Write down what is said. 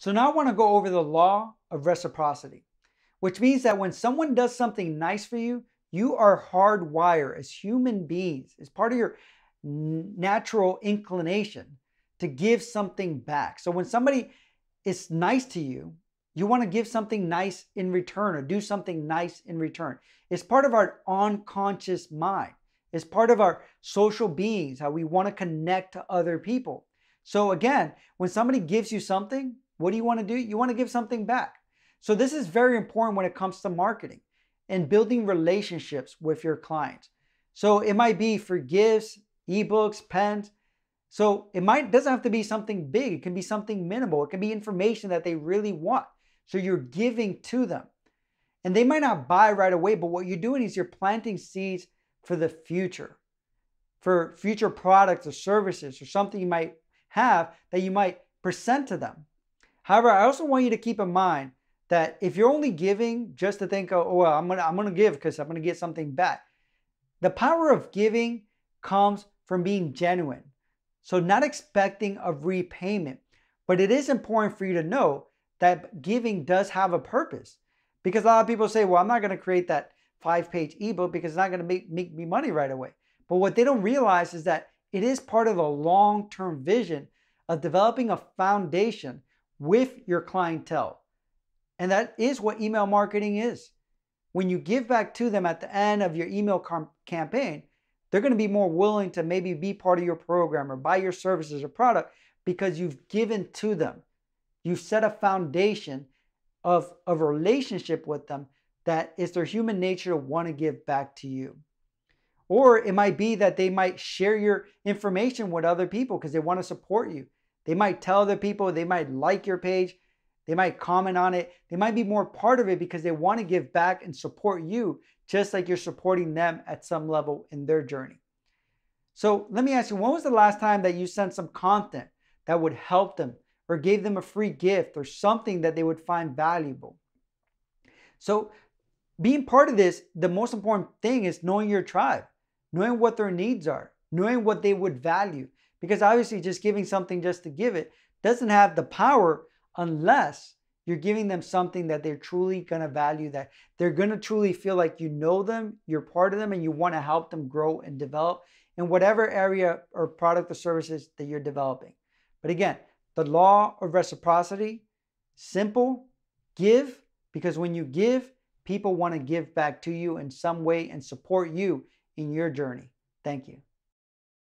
So now I want to go over the law of reciprocity, which means that when someone does something nice for you, you are hardwired as human beings, as part of your natural inclination to give something back. So when somebody is nice to you, you want to give something nice in return or do something nice in return. It's part of our unconscious mind. It's part of our social beings, how we want to connect to other people. So again, when somebody gives you something, what do you want to do? You want to give something back. So this is very important when it comes to marketing and building relationships with your clients. So it might be for gifts, ebooks, pens. So it might doesn't have to be something big. It can be something minimal. It can be information that they really want. So you're giving to them. And they might not buy right away, but what you're doing is you're planting seeds for the future, for future products or services or something you might have that you might present to them. However, I also want you to keep in mind that if you're only giving just to think, oh, well, I'm gonna, I'm gonna give because I'm gonna get something back. The power of giving comes from being genuine. So not expecting a repayment. But it is important for you to know that giving does have a purpose. Because a lot of people say, well, I'm not gonna create that five-page ebook because it's not gonna make, make me money right away. But what they don't realize is that it is part of a long-term vision of developing a foundation with your clientele. And that is what email marketing is. When you give back to them at the end of your email campaign, they're going to be more willing to maybe be part of your program or buy your services or product because you've given to them. You've set a foundation of a relationship with them that it's their human nature to want to give back to you. Or it might be that they might share your information with other people because they want to support you. They might tell other people, they might like your page, they might comment on it, they might be more part of it because they want to give back and support you, just like you're supporting them at some level in their journey. So let me ask you, when was the last time that you sent some content that would help them or gave them a free gift or something that they would find valuable? So being part of this, the most important thing is knowing your tribe, knowing what their needs are, knowing what they would value, because obviously, just giving something just to give it doesn't have the power unless you're giving them something that they're truly going to value, that they're going to truly feel like you know them, you're part of them, and you want to help them grow and develop in whatever area or product or services that you're developing. But again, the law of reciprocity simple give because when you give, people want to give back to you in some way and support you in your journey. Thank you.